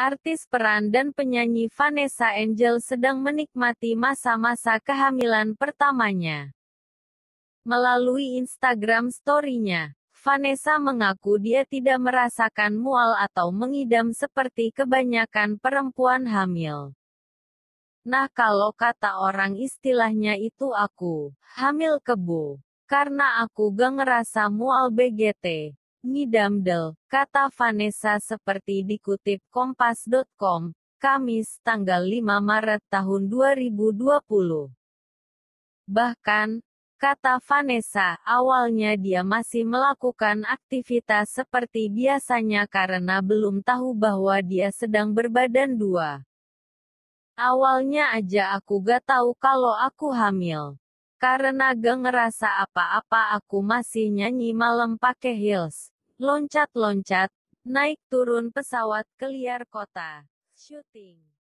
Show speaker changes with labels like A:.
A: artis peran dan penyanyi Vanessa Angel sedang menikmati masa-masa kehamilan pertamanya. Melalui Instagram story-nya, Vanessa mengaku dia tidak merasakan mual atau mengidam seperti kebanyakan perempuan hamil. Nah kalau kata orang istilahnya itu aku, hamil kebu, Karena aku gak ngerasa mual BGT. "ngidam del," kata Vanessa seperti dikutip kompas.com, Kamis tanggal 5 Maret tahun 2020. Bahkan, kata Vanessa, awalnya dia masih melakukan aktivitas seperti biasanya karena belum tahu bahwa dia sedang berbadan dua. Awalnya aja aku gak tahu kalau aku hamil. Karena geng ngerasa apa-apa aku masih nyanyi malam pakai heels. Loncat-loncat, naik turun pesawat ke liar
B: kota.
C: Shooting.